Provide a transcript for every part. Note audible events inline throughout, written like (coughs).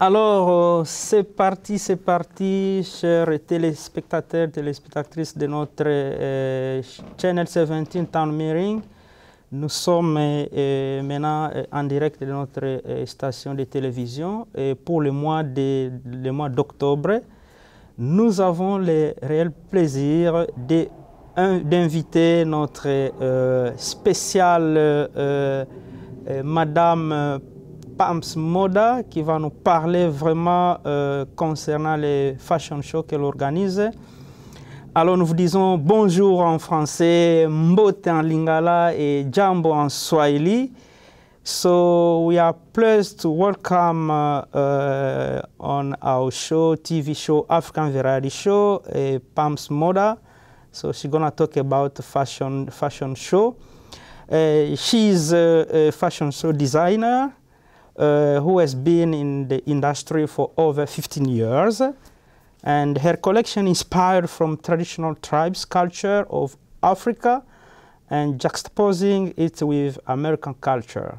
Alors, euh, c'est parti, c'est parti, chers téléspectateurs, téléspectatrices de notre euh, Channel 17 Town Meeting. Nous sommes euh, maintenant en direct de notre station de télévision. Et pour le mois d'octobre, nous avons le réel plaisir d'inviter notre spéciale Madame PAMS Moda qui va nous parler vraiment euh, concernant les fashion shows qu'elle organise. Alors nous vous disons bonjour en français, mbote en lingala et jambo en swahili. So we are pleased to welcome uh, on our show, TV show, African Variety Show, Pam's Moda. So she's gonna talk about fashion fashion show. Uh, she's a, a fashion show designer qui uh, who has been in the industry for over 15 years. And her collection inspired from traditional la culture of Africa and juxtaposing it with American culture.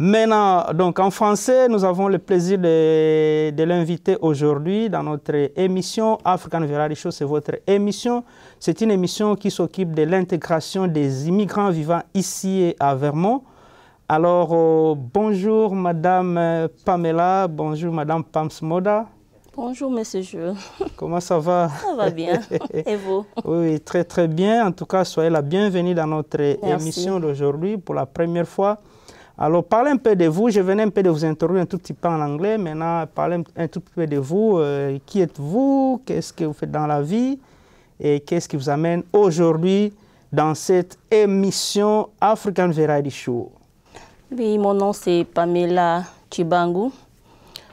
Maintenant, donc en français, nous avons le plaisir de, l'inviter aujourd'hui dans notre émission African Vera c'est votre émission. C'est une émission qui s'occupe de l'intégration des immigrants vivant ici à Vermont alors, euh, bonjour Madame euh, Pamela, bonjour Madame Pamsmoda. Bonjour Monsieur Jules. (laughs) Comment ça va Ça va bien. (laughs) Et vous Oui, très très bien. En tout cas, soyez la bienvenue dans notre émission d'aujourd'hui pour la première fois. Alors, parlez un peu de vous. Je venais un peu de vous interroger un tout petit peu en anglais. Maintenant, parlez un tout petit peu de vous. Euh, qui êtes-vous Qu'est-ce que vous faites dans la vie Et qu'est-ce qui vous amène aujourd'hui dans cette émission African Variety Show oui, mon nom c'est Pamela Chibangu.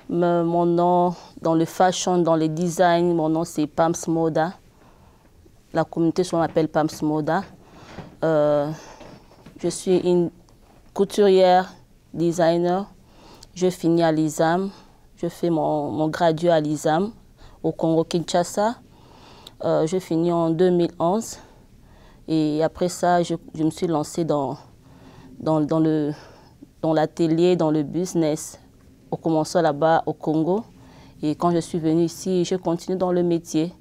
Mon nom dans le fashion, dans le design, mon nom c'est Pams Moda. La communauté, se Pams Moda. Euh, je suis une couturière, designer. Je finis à l'ISAM. Je fais mon, mon à l'ISAM au Congo-Kinshasa. Euh, je finis en 2011. Et après ça, je, me suis lancée dans, dans le dans l'atelier, dans le business. Au commençant là-bas au Congo. Et quand je suis venue ici, je continue dans le métier.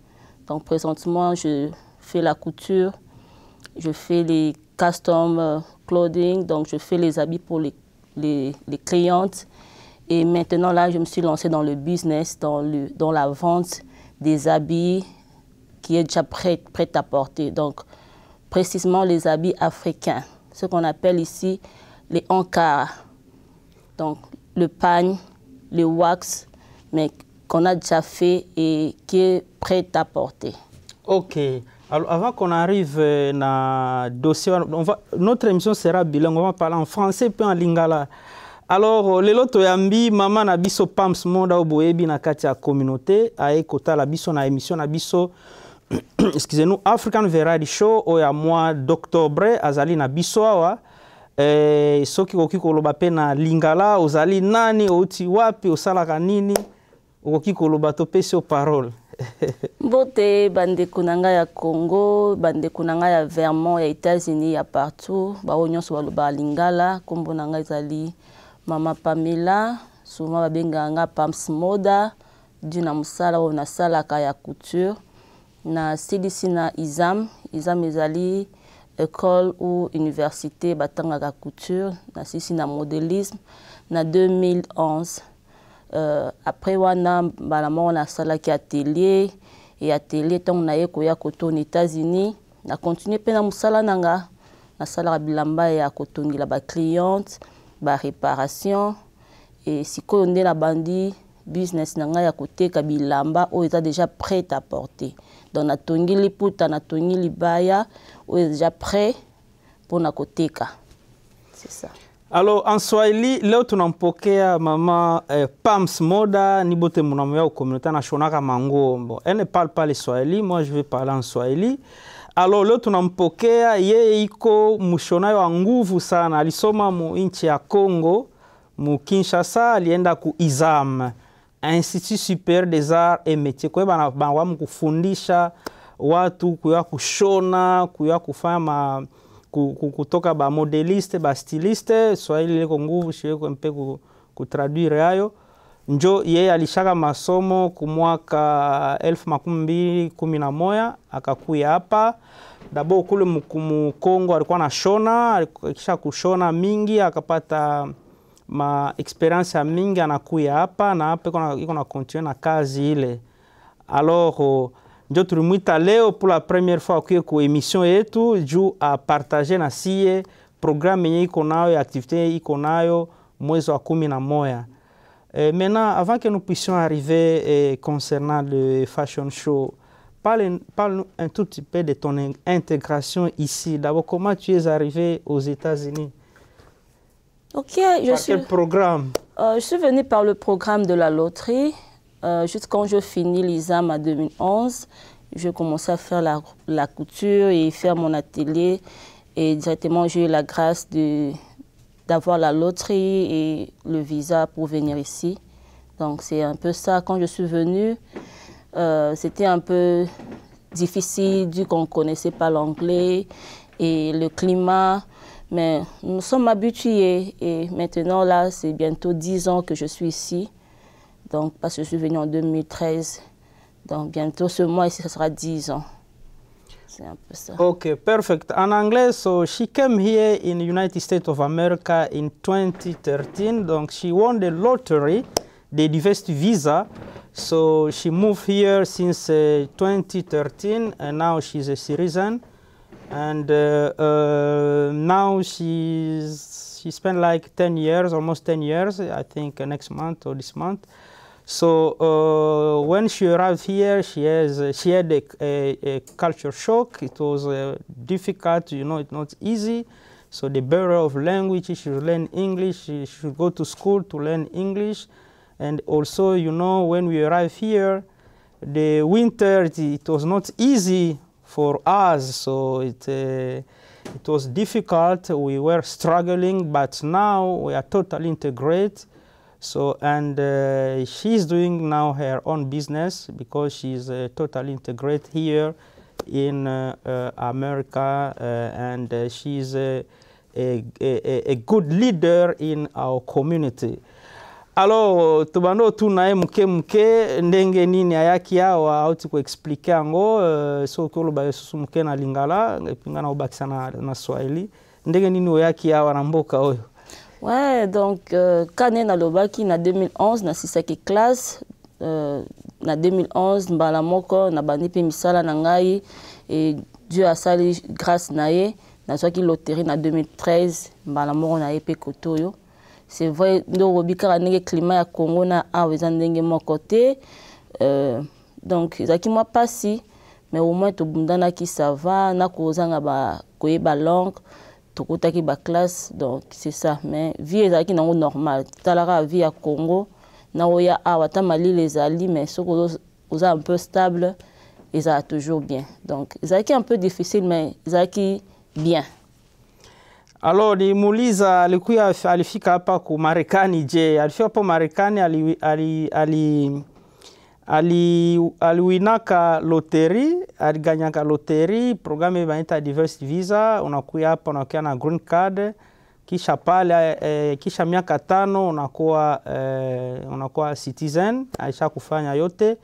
Donc présentement, je fais la couture, je fais les custom euh, clothing, donc je fais les habits pour les, les, les clientes. Et maintenant, là, je me suis lancée dans le business, dans, le, dans la vente des habits qui est déjà prêt, prêt à porter. Donc, précisément les habits africains, ce qu'on appelle ici les encas, donc le pagne, le wax, mais qu'on a déjà fait et qui est prêt à porter. Ok. Alors, avant qu'on arrive dans euh, le dossier, notre émission sera bilingue. On va parler en français puis en lingala. Alors, euh, loto yambi, maman na biso pams monda o boyebi na communauté ya communauté aye kotala biso na émission na biso (coughs) excusez-nous African Variety Show oyamoa ya mois d'octobre azali na biso awa e, soki okoki koloba mpe na lingala ozali nani outi wapi osalaka nini okoki koloba topesi yo parole (laughs) mbote bandeko na ngai ya congo bandeko na ngai ya vermont ya états-unis ya partout bao nyonso balobaka lingala nkombo na ngai ezali mama pamela souvent babengaka nga pams moda due na mosala oyo nasalaka ya couture nasilisi na izam izam ezali école ou université batangaka couture na sisi na modélisme na 2011 euh, après wana mbala sala nasalaki atelier et atelier ntango naye koya kotona états-unis na continue pe na mosala na nga nasalaka bilamba ya kotongela et si e sikoyo la bandi business nanga ya ya koteka bilamba oyo est déjà prête à porter donc natongi liputa natongi libaya oyo deja prêt mpona koteka c'est ça Alors en Swahili leo tunampokea mama eh, Pams Moda ni bote munamu yao communauté nashonaka manguo. Bon, elle parle pas le Swahili, moi je vais parler en Swahili. Alors leo tunampokea yeye iko mshonayo wa nguvu sana, alisoma mu inchi ya Congo mu Kinshasa, alienda ku Izam Institut Superieur des Arts et Métiers. Kwa hiyo banawa mkufundisha watu kuya kushona kuya kufanya ma, kutoka ba modeliste ba styliste, Swahili liko nguvu shiweko mpe kutraduire hayo njo yeye alishaka masomo kumwaka elfu makumi kumi na moya akakuya hapa dabo kule mkumu Kongo, alikuwa na shona, akisha kushona mingi akapata Ma maexperiensa mingi anakuya hapa na hapa iko na kontinue na kazi ile. Alors je euh, suis leo pour la première fois à ku emission yetu juu partager na sie programme yenye iko nayo ya activité iko nayo mwezi wa moya. Euh, maintenant, avant que nous puissions arriver euh, concernant le fashion show, parle-nous un tout petit peu de ton intégration ici. D'abord, comment tu es arrivé aux États-Unis Ok, je par suis. Quel programme euh, Je suis venue par le programme de la loterie. Euh, juste quand je finis l'ISAM en 2011, je commençais à faire la, la, couture et faire mon atelier. Et directement, j'ai eu la grâce d'avoir la loterie et le visa pour venir ici. Donc c'est un peu ça. Quand je suis venue, euh, c'était un peu difficile, du qu'on ne connaissait pas l'anglais et le climat. Mais nous sommes habitués et maintenant là, c'est bientôt 10 ans que je suis ici. Donc, parce que je suis venue en 2013. Donc, bientôt ce mois ci ce sera 10 ans. C'est un peu ça. OK, perfect. En anglais, so she came here in the United States of America in 2013. Donc, she won the lottery, the diversity visa. So she moved here since 2013 uh, and now she's a citizen. and uh, uh, now she's she spent like 10 years almost 10 years i think uh, next month or this month so uh, when she arrived here, she has uh, she had a, a, a, culture shock. It was uh, difficult, you know, it's not easy. So the barrier of language, she should learn English. She should go to school to learn English, and also, you know, when we arrived here, the winter it, it was not easy for us. So it, uh, it was difficult. We were struggling, but now we are totally integrated. So, and uh, she's doing now her own business because she's uh, totally integrated here in uh, uh America uh, and she's a, a, a, good leader in our community. alors tobanda otuna ye moke moke ndenge nini ayaki awa auti koexplike yango uh, soki oloba lisusu moke na lingala epi ngai naobakisa na, na swahili ndenge nini oyaki awa na mboka oyo ouais donc euh, kane nalobaki na 2011 nasisaki classe euh, na 2011 mbala moko nabandi mpe misala na ngai e dieu asali grâce na ye nazwaki loterie na 2013 mbala moko na ye mpe kote oyo c'est vrai nde obikaka ndenge climat ya congo na awa eza ndenge moko te euh, donc moi pas si mais au moins tobundanaki bunda na kozanga koyeba langue ba classe donc c'est ça mais vie na ou normal talaka vie à congo na oya awa ata les ali mais soki oza un peu stable a toujours bien donc ezalaki un peu difficile mais ezalaki bien Alo, nimuuliza alikuwa alifika hapa ku Marekani. Je, alifika hapo Marekani ali, ali, ali, aliwinaka loteri, aliganyaka loteri, programu banaita diverse visa. Unakuya hapa unakuwa na green card, kisha pale eh, kisha miaka tano unakuwa eh, unakuwa citizen, aisha kufanya yote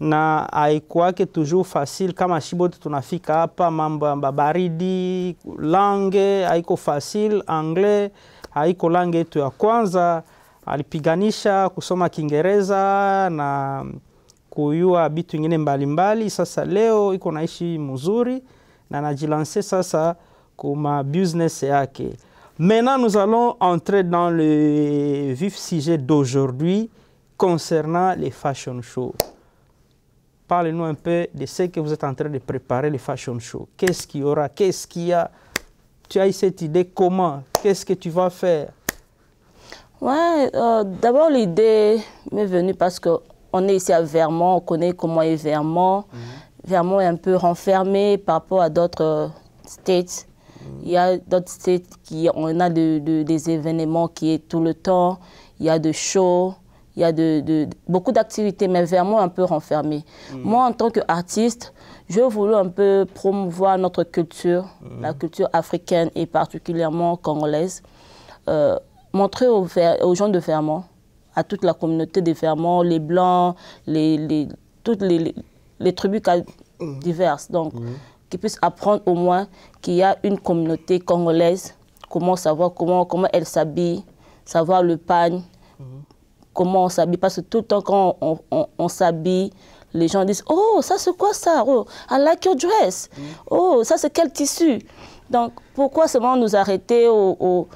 na haikuwake toujours facile kama shibote tunafika hapa, mambo ya baridi, lange haiko facile, anglais haiko lange ya kwanza. Alipiganisha kusoma Kiingereza na kuyua bitu ingine mbalimbali Sasa leo iko naishi mzuri na najilanse sasa kuma business Maintenant, nous allons entrer dans le vif sujet d'aujourd'hui concernant les fashion shows. Parlez-nous un peu de ce que vous êtes en train de préparer, les fashion show. Qu'est-ce qu'il y aura Qu'est-ce qu'il y a Tu as eu cette idée comment Qu'est-ce que tu vas faire Ouais, euh, d'abord l'idée m'est venue parce que on est ici à Vermont, on connaît comment est Vermont. Mm-hmm. Vermont est un peu renfermé par rapport à d'autres euh, states. Mm-hmm. Il y a d'autres states qui on a des événements qui est tout le temps. Il y a des shows il y a de, beaucoup d'activités, mais vraiment un peu renfermé. Mm. Moi, en tant qu'artiste, je voulais un peu promouvoir notre culture, mm. la culture africaine et particulièrement congolaise, euh, montrer aux, aux, gens de Vermont, à toute la communauté de Vermont, les Blancs, les, toutes les, tribus mm. diverses, donc qu'ils puissent apprendre au moins qu'il y a une communauté congolaise, comment savoir comment, comment elle s'habille, savoir le pagne, comment on s'habille. Parce que tout le temps, quand on, s'habille, les gens disent Oh, ça c'est quoi ça Oh, I like your dress. Mm. Oh, ça c'est quel tissu Donc, pourquoi seulement nous arrêter (coughs) au,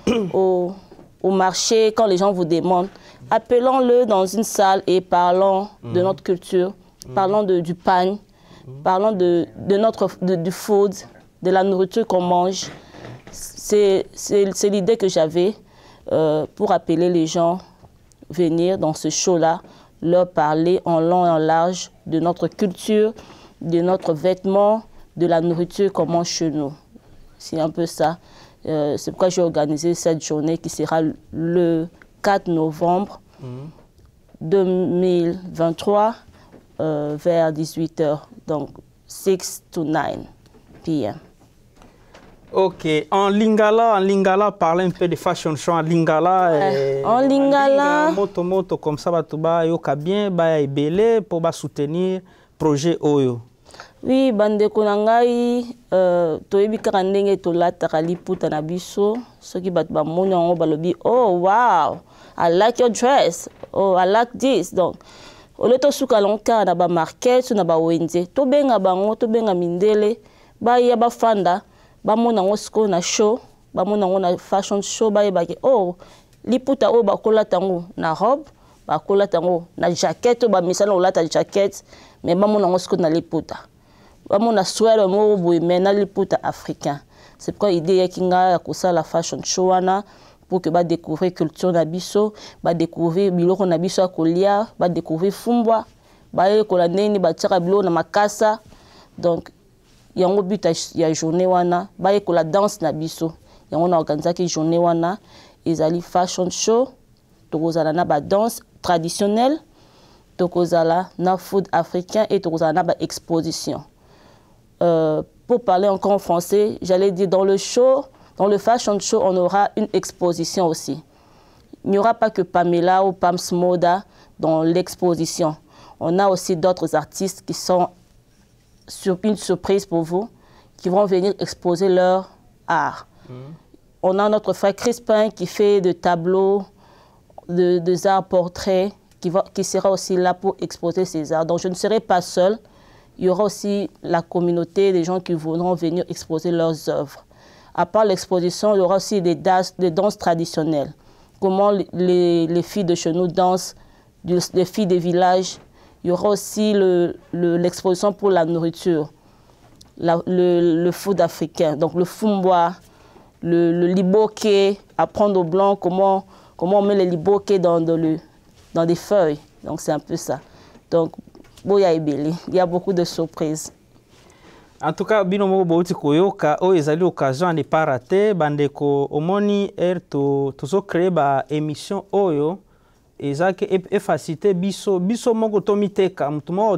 au, marché quand les gens vous demandent Appelons-le dans une salle et parlons de mm. notre culture, mm. parlons de, du pagne, parlons de, de notre, du food, de la nourriture qu'on mange. C'est l'idée que j'avais euh, pour appeler les gens venir dans ce show-là leur parler en long et en large de notre culture, de notre vêtement, de la nourriture qu'on mange chez nous. C'est un peu ça. Euh, c'est pourquoi j'ai organisé cette journée qui sera le 4 novembre 2023 euh, vers 18h, donc 6 to 9 p.m. Ok, en Lingala, en Lingala, parler un peu de fashion show en Lingala. Ouais. Euh, Et eh, en Lingala. moto, moto, comme ça, batuba, tout bas, yoka bien, bah, belé pour bah soutenir projet Oyo. Oui, bande konangai, euh, toyebi to ndenge tolataka liputa na biso, soki ba mona en balobi, oh wow, I like your dress, oh I like this. Donc, olio to suka kaka na bamarket so na bawenze, benga bango, benga mindele, baya fanda. bamona yango sikoyo na show bamona yango na fashion show bayebaki o oh, liputa oyo bakolata yango na robe bakolata yango na jaquette oyo bamisana kolata jaquette me bamona yango sikoyo na liputa bamona swere moko boye me na liputa africain c'est pourquoi idée eyaki nga ya kosala fashion show wana pour ke badécouvrir culture na biso badécouvrir biloko na biso ya kolia badécouvrir fumbwa bayekola ndeni batiaka biloko na makasa donc yango but ya journée wana la danse na biso yango na une journée wana ezali fashion show tokozala na danse traditionnelle tokozala na food africain et tokozala na exposition euh, pour parler encore en français j'allais dire dans le show dans le fashion show on aura une exposition aussi il n'y aura pas que Pamela ou Pams Moda dans l'exposition on a aussi d'autres artistes qui sont sur, une surprise pour vous, qui vont venir exposer leur art. Hmm. On a notre frère Crispin qui fait des tableaux, des arts portraits, qui, va, qui sera aussi là pour exposer ses arts. Donc je ne serai pas seul Il y aura aussi la communauté des gens qui voudront venir exposer leurs œuvres. À part l'exposition, il y aura aussi des danses, traditionnelles. Comment les, filles de chez nous dansent, les filles des villages il y aura aussi l'exposition pour la nourriture, le, food africain, donc le fumboa, le, liboke, apprendre aux blancs comment, comment on met les liboke dans, dans, des feuilles. Donc c'est un peu ça. Donc, il y a beaucoup de surprises. En tout cas, bino moko bauti koyoka o ezali occasion ya départ bandeko omoni ere créer ba émission oyo eza ke efasite e biso biso moko tomiteka motu moko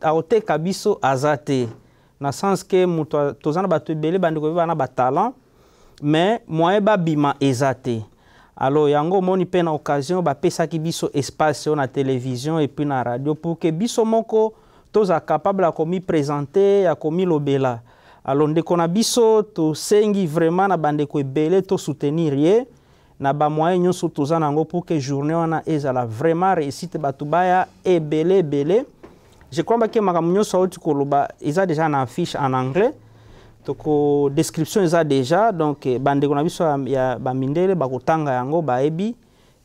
akoteka biso aza te na sens ke moto toza na bato ebele bandeko ebe bana batalent me moyen babima eza te alors yango omoni mpe na occasion bapesaki biso espace oyo na télévision epuis na radio pour ke biso moko toza capable ya komipresente ya komilobela alors ndeko na biso tosengi vraiment na bandeko ebele tosoutenir ye na bamoye nyonso toza na pour que journée wana ezala vraiment réussite batubaya baya ebele ebele je crois bake makambo nyonso auti koloba eza déjà na affiche en anglais donc description eza déjà donc eh, bandeko na biso ya bamindele kotanga yango ebi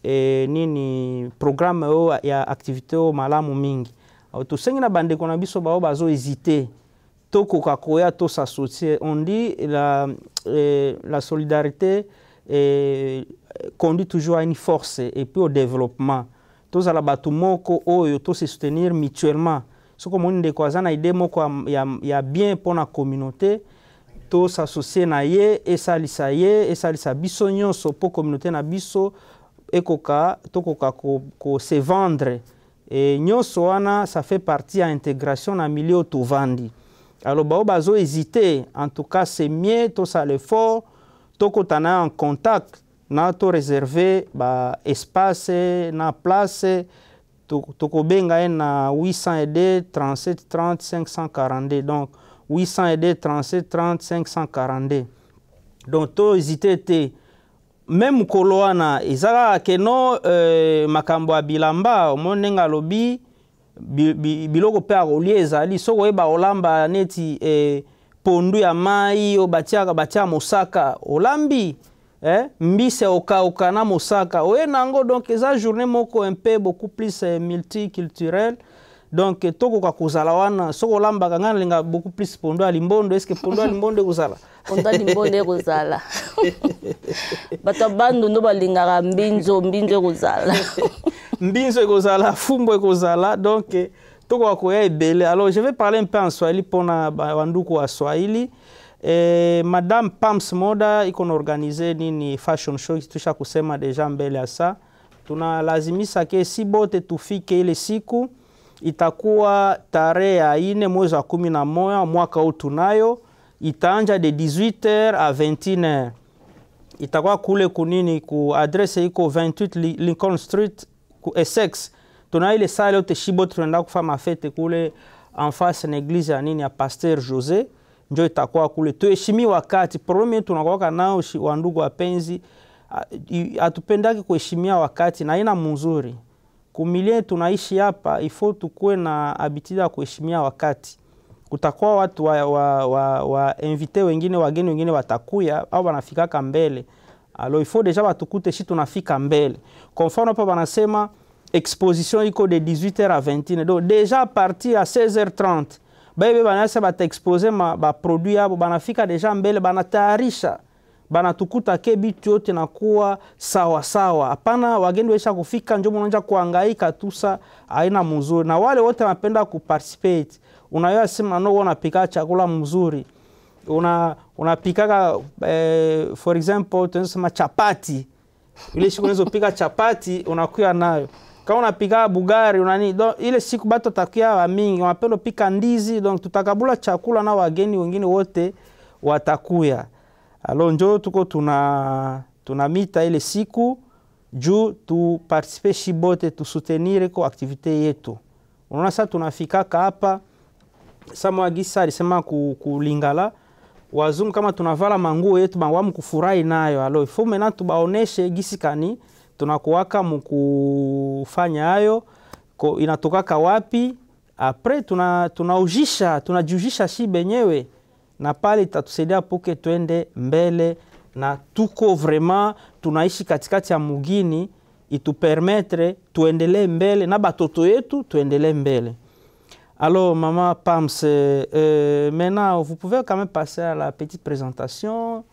et eh, nini programme ya activité oyo malamu mingi tosengi na bandeko na biso baoyo bazohésite tokoka to s'associer on dit la, eh, la solidarité et conduit toujours à une force et puis au développement tozala bato moko oyo se soutenir mutuellement comme une des aza na idée moko ya, bien bien la communauté ça, na ye esalisa ye a biso sur pour communauté na biso ekoka tokoka kose ko vendre Et nyonso ça fait partie à intégration na milieu oyo Alors, alors bazo hésiter. en tout cas c'est mieux tous à l'effort tout coca en contact na to réservé ba espace na place tokobenga 800 na 37 30 540. donc to 37 30 540. donc te me mokolo keno euh, makambo bilamba omoni ndenge bi, biloko ezali olamba neti euh, pondu ya mai mosaka olambi eh, mbisa okauka na mosaka oye nango donc eza journée moko mpe beaucoup plus eh, multiculturelle donc tokoka kozala wana soki olambaka ngai nalinga beaucoup plus pondo ya limbondo estce pondo ya limbondo ekozala pondo ya limbondo ekozala (laughs) bato ya bandu ndo balingaka mbinzo mbinzo ekozala (laughs) mbinzo ekozala fumbu ekozala donc tokoka koya ebele alors je vais parler un peu en swahili mpona banduku ya swahili E, Madam Pams Moda iko naorganize nini fashion show, tusha kusema deja mbele ya saa tunalazimisha ke si bote tufike ile siku. Itakuwa tarehe ya ine mwezi wa kumi na moya mwaka huu tunayo, itaanja de 18h a 21h itakuwa kule kunini ku adrese iko 28 Lincoln Street ku Essex. Tuna ile sale yote shibo tunaenda kufa mafete kule en face na eglise ya nini ya Pasteur Jose njo itakuwa kule. Tuheshimi wakati, problemu yetu tunakuwaka nao wa wandugu wapenzi, hatupendaki kuheshimia wakati na aina mzuri kumilie tunaishi hapa, ifo tukuwe na abitida ya kuheshimia wakati. Kutakuwa watu wa, wa, wa, wa invite wengine wageni wengine watakuya au wanafikaka mbele alo ifo deja watukute shi tunafika mbele. Kwa mfano hapa wanasema exposition iko de 18h à 20h, do deja parti à 16h30 baibe banayesa bataexpose baproduit yabo banafika deja mbele banatayarisha banatukuta ke bitu yote nakuwa sawasawa hapana wagendi waisha kufika njo munaanja kuangaika tusa aina mzuri na wale wote wanapenda kuparticipate unayoa sema no unapika chakula mzuri una unapikaka eh, for example tunasema chapati ile siku pika chapati unakuya nayo kama unapika bugari unani donc, ile siku bato takia wa mingi wapendo pika ndizi, donc tutakabula chakula na wageni wengine wote watakuya. Alo njo tuko tuna tunamita ile siku juu tupartisipe shi bote tusutenire ko aktivite yetu. Unaona, sasa tunafikaka hapa samwagisa alisema kulingala wazungu kama tunavala manguo yetu bawamu kufurahi nayo, alo ifo mena tubaoneshe gisikani tunakuwaka mukufanya hayo inatokaka wapi apre tunaujisha tuna tunajujisha si benyewe na pale itatusaidia poke twende mbele na tuko vraiment tunaishi katikati ya mugini itupermetre tuendelee mbele na batoto yetu tuendelee mbele alors mama pams euh, maintenant vous pouvez quand même passer à la petite présentation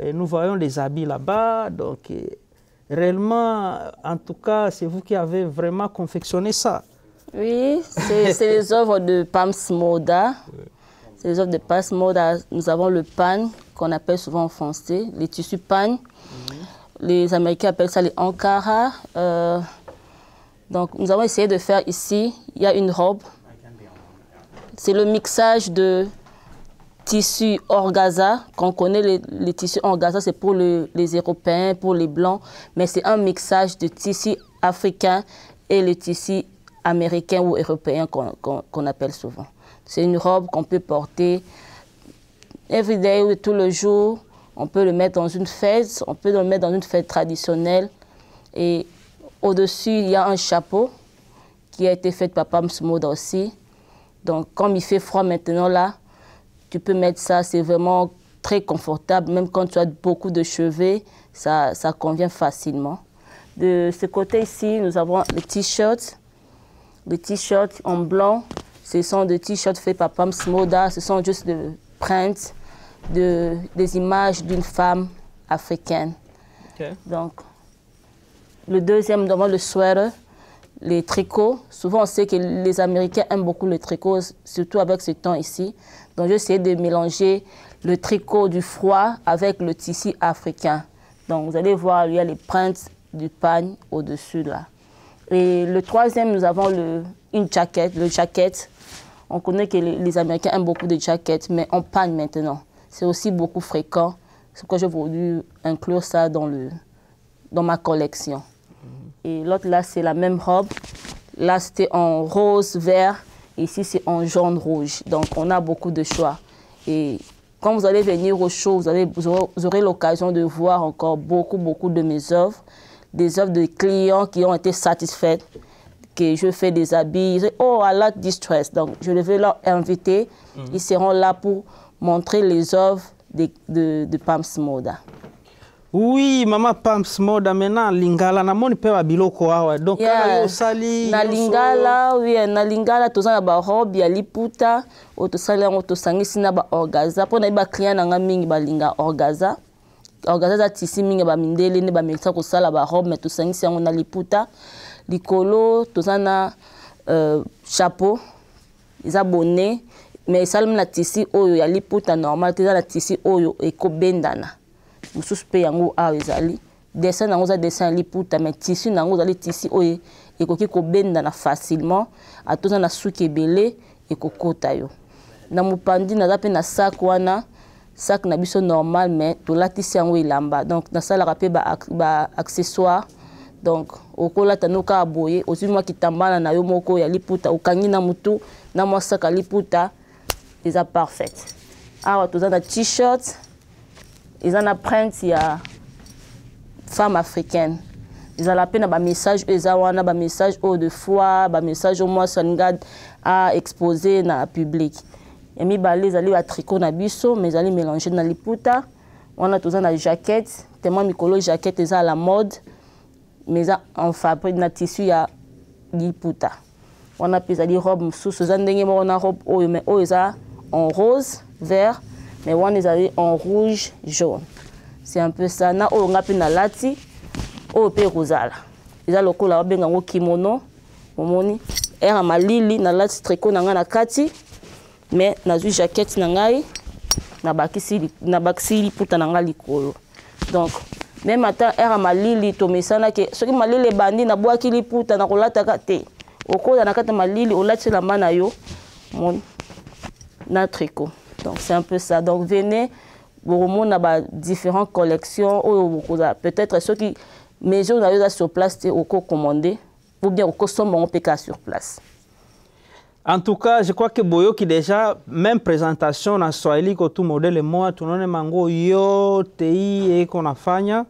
et nous voyons les habits là-bas donc eh, Réellement, en tout cas, c'est vous qui avez vraiment confectionné ça. Oui, c'est les œuvres de Pams Moda. C'est les œuvres de Pams Moda. Nous avons le pan, qu'on appelle souvent en français, les tissus pan. Les Américains appellent ça les Ankara. Euh, donc, nous avons essayé de faire ici, il y a une robe. C'est le mixage de tissu hors Gaza, qu'on connaît les, tissus hors Gaza, c'est pour les Européens, pour les Blancs, mais c'est un mixage de tissu africain et le tissu américain ou européen qu'on appelle souvent. C'est une robe qu'on peut porter everyday ou tout le jour. On peut le mettre dans une fête, on peut le mettre dans une fête traditionnelle. Et au-dessus, il y a un chapeau qui a été fait par Pam aussi. Donc, comme il fait froid maintenant là, tu peux mettre ça, c'est vraiment très confortable, même quand tu as beaucoup de cheveux, ça, ça convient facilement. De ce côté ci nous avons les t-shirts, les t-shirts en blanc. Ce sont des t-shirts faits par Pam Smoda, ce sont juste des prints, de, des images d'une femme africaine. Donc, le deuxième, devant le sweater, les tricots. Souvent, on sait que les Américains aiment beaucoup les tricots, surtout avec ce temps ici. Donc j'essaie de mélanger le tricot du froid avec le tissu africain. Donc vous allez voir, il y a les prints du pagne au-dessus là. Et le troisième, nous avons une jaquette, le jaquette. On connaît que les, Américains aiment beaucoup de jaquettes, mais en pagne maintenant. C'est aussi beaucoup fréquent. C'est pourquoi j'ai voulu inclure ça dans, dans ma collection. Et l'autre là, c'est la même robe. Là, c'était en rose, vert. Ici, c'est en jaune rouge. Donc, on a beaucoup de choix. Et quand vous allez venir au show, vous, aurez, l'occasion de voir encore beaucoup, beaucoup de mes œuvres, des œuvres de clients qui ont été satisfaites, que je fais des habits. oh, I like Donc, je vais leur inviter. Mhm. Ils seront là pour montrer les œuvres de, de, de Pam Smoda. oui mama pams moda maintenant lingala namoni mpe babiloko awa donc yeah. kaka yo osali na lingala so... oui na lingala toza na barobe ya liputa oyo tosali yango tosangisi na baorgaza mpo na ye baclient na nga mingi balinga orgaza orgaza eza tisi mingi ya bamindele nde bamekisa kosala barobe me tosangisi yango na liputa likolo toza na uh, chapeau eza bone mais esalemi na tisi oyo ya liputa normal te eza na tisi oyo ekobendana mosusu mpe yango awa ezali dessin nango eza dessin ya liputa mai tisu nango ezali tisi oyo ekoki kobendana facilement atoza na suki ebele ekokota yo na mopandi naza mpe na sak wana sak na biso normal mai tolatisi yango elamba donc nasalaka mpe baaccessoire ba donc okolata no kaka boye ozwi mwa kitambala na yo moko ya liputa okangi na motu na mwa saka liputa eza parfaite awa toza na t-shirt eza na printe ya femme africaine ezala mpe na bamessage oyo eza wana message. oyo de foi bamessage oyo mwasi alinga exposer na public les mibale à tricot na biso mais ezali mélanger na liputa a toza na jaquette Tellement micolo jaquette eza la mode mais en fabrique na tissu ya liputa a mpe aller robe sous eza ndenge moko na robe oyo mais ils eza en rose vert mais on est en rouge jaune c'est un peu ça na oyo nga mpe nalati oyo mpe ekozala eza lokola babenga yango kimono omoni aire ya malili nalati tricot na lati ngai na kati mais na nazwi jaquette na ngai na bakisi na ngai likolo donc même ata aire ya malili tomesanaki soki malili bandi na ebandi na liputa nakolataka te okoza na kati ya malili olati elamba na yo mon, na tricot donc c'est un peu ça. Donc venez, on a différentes collections, peut-être ceux qui, mais je eu sur place, c'est au commandé, ou bien au consommé, on peut sur place. En tout cas, je crois que qui déjà, même présentation na Swahili ko tu modele moja tunaone mango yote hii iko fanya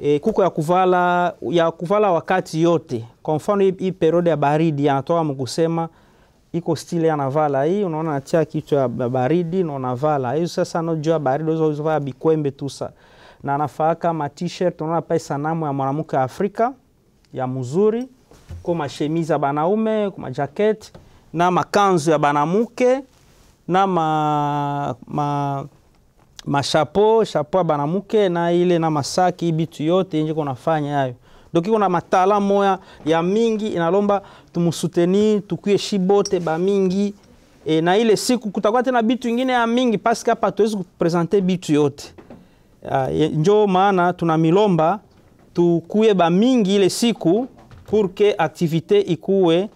et kuko ya kuvala, ya kuvala wakati yote. Kwa mfano hii periode ya baridi anatoa mkusema iko stile anavala hii, unaona anatia kichwa ya baridi na unavala hii. Sasa no baridi unaweza kuvaa bikwembe tu sa na anafaa kama t-shirt, unaona pale sanamu ya mwanamke Afrika ya mzuri kwa mashemizi ya banaume kwa majacket na makanzu ya banamuke na ma, ma, mashapo shapo ya banamuke na ile na masaki bitu yote inje kunafanya hayo donc iko na mataalamu oya ya mingi inalomba tumusuteni tukuye shibote ba mingi e, na ile siku kutakuwa tena bitu ingine ya mingi que hapa tuwezi kupresenter bitu yote uh, njo maana tuna milomba ba mingi, ile siku pour que activité ikuwe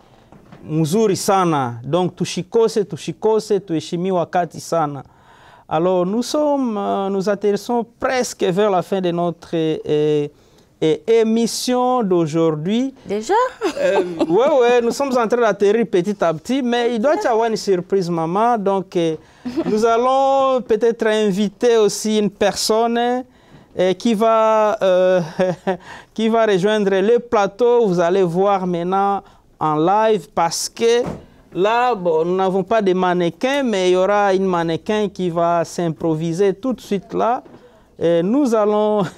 mzuri sana donc tushikose tushikose tuheshimi wakati sana alors nous sommes euh, nous atterrissons presque vers la fin de notre euh, et émission d'aujourd'hui. Déjà euh, Oui, oui, nous sommes en train d'atterrir petit à petit, mais il doit y avoir une surprise, maman. Donc, euh, nous allons peut-être inviter aussi une personne euh, qui, va, euh, (laughs) qui va rejoindre le plateau. Vous allez voir maintenant en live parce que là, nous n'avons pas de mannequin, mais il y aura une mannequin qui va s'improviser tout de suite là. Et nous allons... (laughs)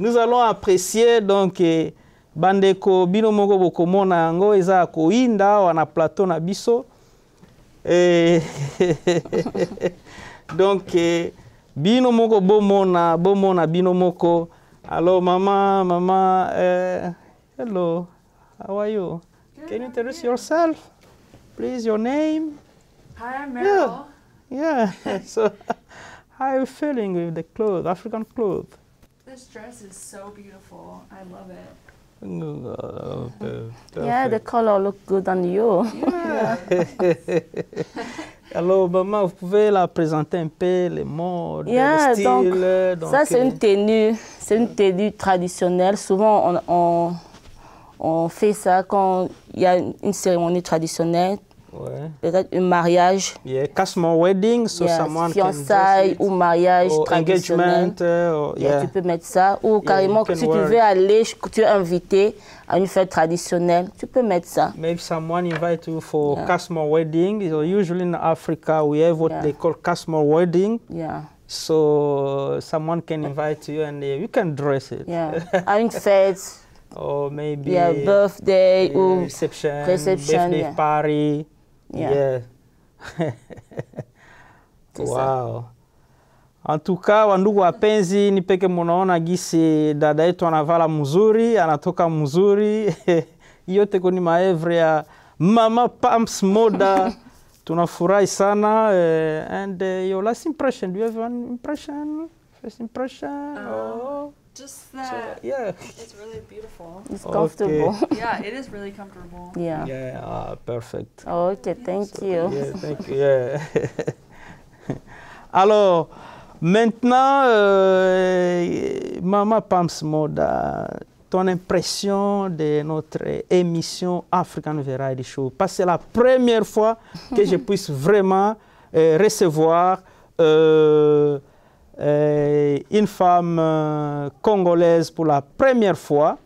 nous allons apprécier donc eh, bandeko bino moko bokomona ngo eza Koinda, wana na plateau na biso eh, (laughs) donc eh, bino moko bomona bomona bino moko Allô, mama mama hello how are you can you introduce yourself please your name hi i'm Meryl. yeah. (laughs) so how are you feeling with the clothes african clothes This dress is so beautiful. I love it. Mm-hmm. yeah, the color look good on you. Alors, (laughs) maman, vous pouvez la présenter un peu, les modes, le style. donc ça, c'est euh, une tenue, c'est une tenue traditionnelle. Souvent, on, on, on fait ça quand il y a une cérémonie traditionnelle. Ouais. Peut-être un mariage. Yeah, more wedding, so yeah. someone fiançailles can ou mariage or uh, Or, yeah. Yeah, tu peux mettre ça. Ou carrément, si work. tu veux aller, tu es invité à une fête traditionnelle, tu peux mettre ça. Maybe someone invite you for yeah. Casmore wedding. So usually in Africa, we have what they call Casmore wedding. Yeah. So uh, someone can invite you and you can dress it. Yeah. (laughs) à fête. Or maybe. Yeah, birthday reception, reception birthday party. Yeah. Yeah. (laughs) wow. En tout cas, wandugu wapenzi, ni peke munaona gisi dada yetu anavala mzuri, anatoka mzuri (laughs) yote kuni maevre ya Mama Pams Moda (laughs) tunafurahi sana eh, and uh, your last impression do you have an impression first impression uh, oh. just that, so, yeah it's really beautiful it's okay. comfortable (laughs) yeah it is really comfortable yeah yeah ah, perfect okay thank you yeah, thank you yeah. alors (laughs) maintenant euh, maman Pams Moda ton impression de notre émission African Variety Show parce que c'est la première fois que je (laughs) puisse vraiment euh, recevoir euh, euh, une femme euh, congolaise pour la première fois.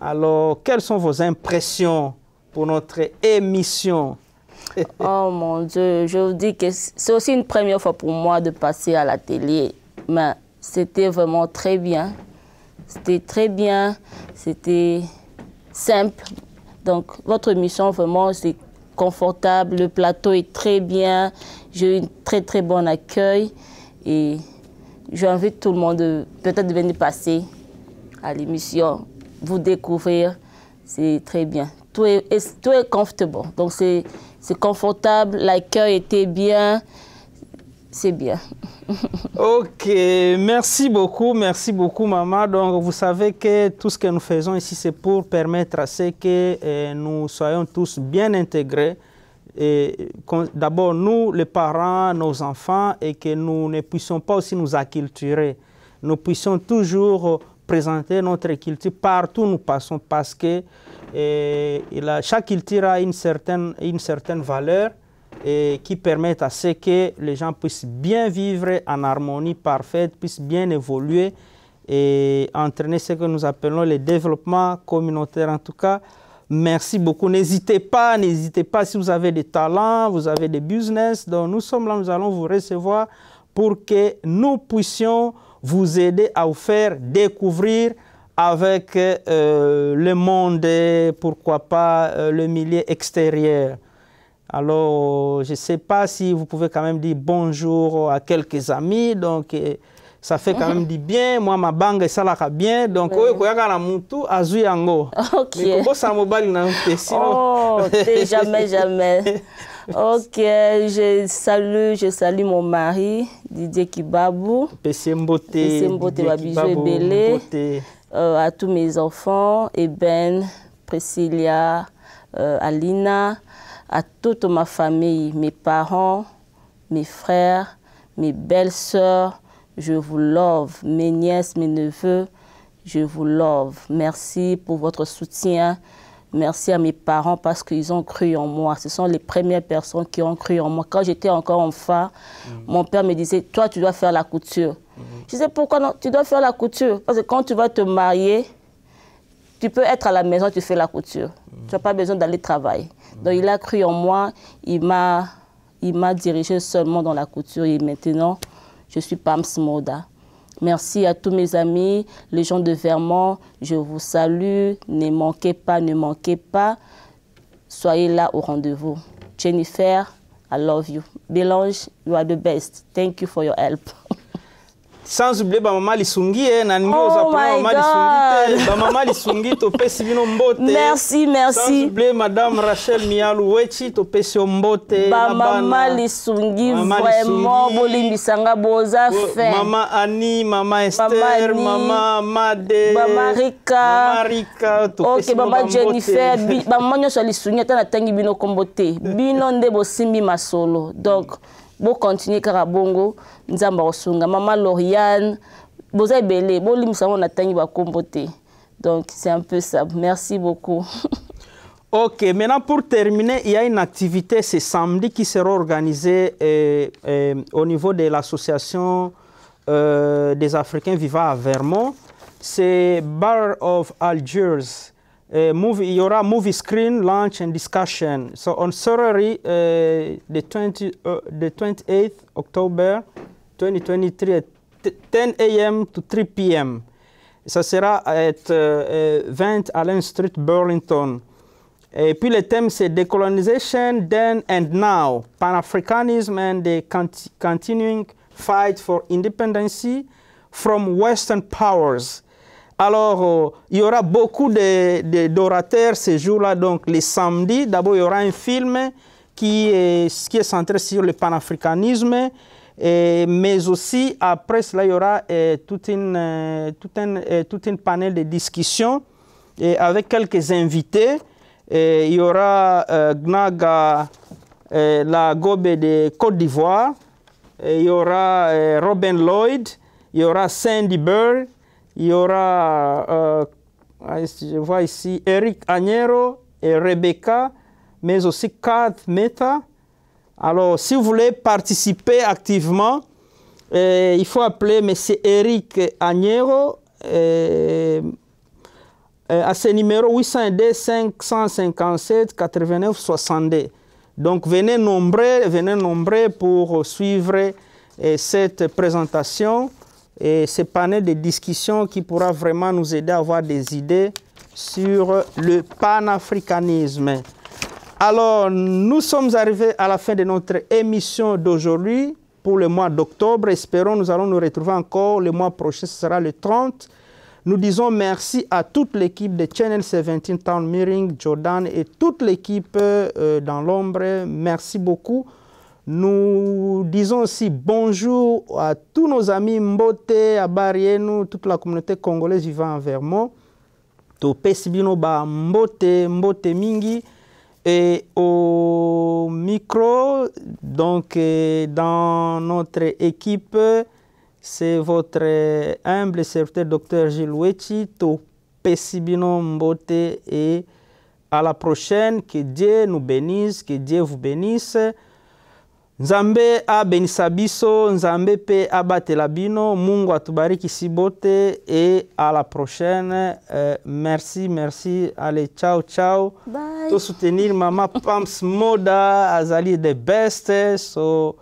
Alors, quelles sont vos impressions pour notre émission (laughs) Oh mon Dieu, je vous dis que c'est aussi une première fois pour moi de passer à l'atelier Mais c'était vraiment très bien. C'était très bien, c'était simple. Donc, votre mission, vraiment, c'est confortable. Le plateau est très bien. J'ai eu un très, très bon accueil. Et J'invite tout le monde peut-être de venir passer à l'émission, vous découvrir. C'est très bien. Tout est, tout comfortable. Donc c'est confortable, l'accueil était bien. C'est bien. (laughs) ok, merci beaucoup, merci beaucoup maman. Donc vous savez que tout ce que nous faisons ici, c'est pour permettre à ce que eh, nous soyons tous bien intégrés d'abord nous, les parents, nos enfants, et que nous ne puissions pas aussi nous acculturer. Nous puissions toujours euh, présenter notre culture partout où nous passons parce que euh, chaque culture a une certaine, valeur et qui permet à ce que les gens puissent bien vivre en harmonie parfaite, puissent bien évoluer et entraîner ce que nous appelons le développement communautaire en tout cas. Merci beaucoup. N'hésitez pas, n'hésitez pas si vous avez des talents, vous avez des business. Donc nous sommes là, nous allons vous recevoir pour que nous puissions vous aider à vous faire découvrir avec euh, le monde, pourquoi pas euh, le milieu extérieur. Alors, je ne sais pas si vous pouvez quand même dire bonjour à quelques amis. Donc, euh, ça fait quand même du bien moi ma ça va bien donc Je vais na mutu azwi yango mekobosala mobali na te Oh, (laughs) jamais jamais ok je salue je salue mon mari didier kibabu pesi mbote mbote babiju euh, à tous mes enfants eben Priscilla, euh, alina à toute ma famille mes parents mes frères mes belles sœurs je vous love, mes nièces, mes neveux, je vous love. Merci pour votre soutien. Merci à mes parents parce qu'ils ont cru en moi. Ce sont les premières personnes qui ont cru en moi. Quand j'étais encore enfant, mm. mon père me disait, toi, tu dois faire la couture. Mm-hmm. Je disais, pourquoi non Tu dois faire la couture. Parce que quand tu vas te marier, tu peux être à la maison, tu fais la couture. Tu n'as mm. pas besoin d'aller travailler. Donc il a cru en moi, il m'a dirigé seulement dans la couture et maintenant, je suis Pam Smoda. Merci à tous mes amis, les gens de Vermont, je vous salue. Ne manquez pas, ne manquez pas. Soyez là au rendez-vous. Jennifer, I love you. Belange, you are the best. Thank you for your help. sans oublier bamama lisungi e na ndingi oza mpona oh bamama lisungi te bamama lisungi topesi bino mbote merci merci sans oublier madame rachel mialu wechi topesi yo mbote bamama lisungi vraiment bolimbisanga boza fin mama ani mama ester mama made mama rika ok bama jennifer bamama nyonso ya lisungi ata natangi bino nkombo te bino nde bosimbi masolo donc bocontinue kaka bongo mm -hmm. Maman osunga, mama boza donc c'est un peu ça merci beaucoup (laughs) Ok, maintenant pour terminer, il y a une activité ce samedi qui sera organisée euh, euh, au niveau de l'association euh, des Africains vivant à Vermont. C'est Bar of Algiers. il y aura movie screen, lunch and discussion. So on sera the 28th October 2023 10 a.m. to 3 p.m. Ça sera à 20 euh, euh, Allen Street, Burlington. Et puis le thème c'est Decolonization, Then and Now, pan and the Continuing Fight for Independence from Western Powers. Alors, euh, il y aura beaucoup d'orateurs de, de, ces jours-là, donc les samedis. D'abord, il y aura un film qui est, qui est centré sur le panafricanisme mais aussi, après cela, il y aura tout euh, toute, une, euh, toute, un, euh, panel de discussion et avec quelques invités. il y aura Gnaga la Gobe de Côte d'Ivoire, il y aura Robin Lloyd, il y aura Sandy Burr, il y aura, ah, je vois ici, Eric Agnero et Rebecca, mais aussi Kath Meta. Alors, si vous voulez participer activement, eh, il faut appeler M. Eric Agnero eh, eh, à ce numéro 802 557 89 62. Donc, venez nombreux, venez nombreux pour suivre cette présentation et ce panel de discussion qui pourra vraiment nous aider à avoir des idées sur le panafricanisme. Alors, nous sommes arrivés à la fin de notre émission d'aujourd'hui pour le mois d'octobre. Espérons, nous allons nous retrouver encore le mois prochain, ce sera le 30. Nous disons merci à toute l'équipe de Channel 17 Town Meeting, Jordan et toute l'équipe euh, dans l'ombre. Merci beaucoup. Nous disons aussi bonjour à tous nos amis Mbote, à toute la communauté congolaise vivant en Vermont. Pesibino ba Mbote, Mbote Mingi. Et au micro, donc euh, dans notre équipe, c'est votre humble serviteur docteur Gilles Tout Pessibino Mbote et à la prochaine. Que Dieu nous bénisse, que Dieu vous bénisse. nzambe abenisa biso nzambe mpe abatela bino mungu atubarikisi bote e à la prochaine euh, merci merci allez ciao ciao tosoutenir mama pams moda azali the best so uh,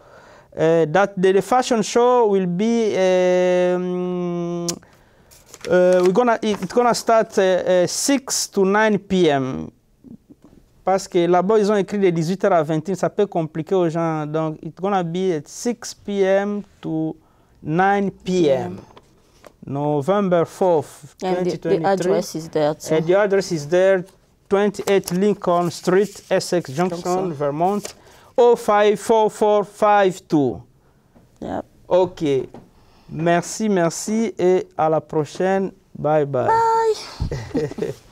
that the, the fashion show will be um, euh, uh, we're gonna it's gonna start uh, uh, 6 to 9 p.m Parce que là-bas, ils ont écrit de 18h à 21h, ça peut compliquer aux gens. Donc, it's gonna be at 6 p.m. to 9 p.m. November 4th, and 2023. The, address is there And the address is there, 28 Lincoln Street, Essex Junction, Vermont, 054452. Yep. OK. Merci, merci et à la prochaine. Bye bye. Bye. (laughs)